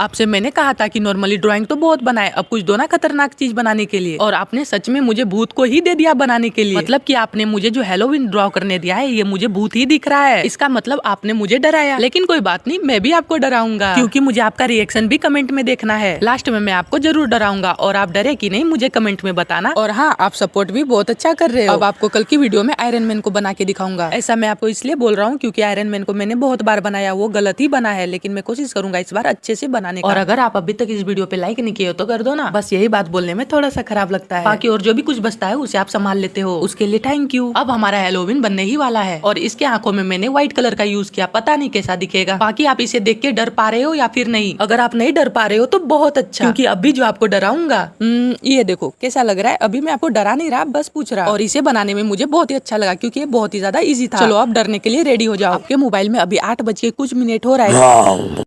आपसे मैंने कहा था कि नॉर्मली ड्राइंग तो बहुत बनाए अब कुछ दो ना खतरनाक चीज बनाने के लिए और आपने सच में मुझे भूत को ही दे दिया बनाने के लिए मतलब कि आपने मुझे जो हेलोविन ड्रॉ करने दिया है ये मुझे भूत ही दिख रहा है इसका मतलब आपने मुझे डराया लेकिन कोई बात नहीं मैं भी आपको डराऊंगा क्यूँकी मुझे आपका रिएक्शन भी कमेंट में देखना है लास्ट में मैं आपको जरूर डराऊंगा और आप डरे की नहीं मुझे कमेंट में बताना और हाँ आप सपोर्ट भी बहुत अच्छा कर रहे हो अब आपको कल की वीडियो में आयरन मैन को बना के दिखाऊंगा ऐसा मैं आपको इसलिए बोल रहा हूँ क्यूँकी आयरन मैन को मैंने बहुत बार बनाया वो गलत ही बना है लेकिन मैं कोशिश करूंगा इस बार अच्छे से बना बनाने का और अगर आप अभी तक इस वीडियो पे लाइक नहीं किए हो तो कर दो ना बस यही बात बोलने में थोड़ा सा खराब लगता है बाकी और जो भी कुछ बचता है उसे आप संभाल लेते हो उसके लिए थैंक यू अब हमारा हेलोविन बनने ही वाला है और इसके आंखों में मैंने व्हाइट कलर का यूज किया पता नहीं कैसा दिखेगा बाकी आप इसे देख के डर पा रहे हो या फिर नहीं अगर आप नहीं डर पा रहे हो तो बहुत अच्छा क्योंकि अभी जो आपको डराऊंगा हम्म, ये देखो कैसा लग रहा है अभी मैं आपको डरा नहीं रहा बस पूछ रहा और इसे बनाने में मुझे बहुत ही अच्छा लगा क्योंकि ये बहुत ही ज्यादा इजी था चलो आप डरने के लिए रेडी हो जाओ आपके मोबाइल में अभी आठ बज के कुछ मिनट हो रहा है हाँ।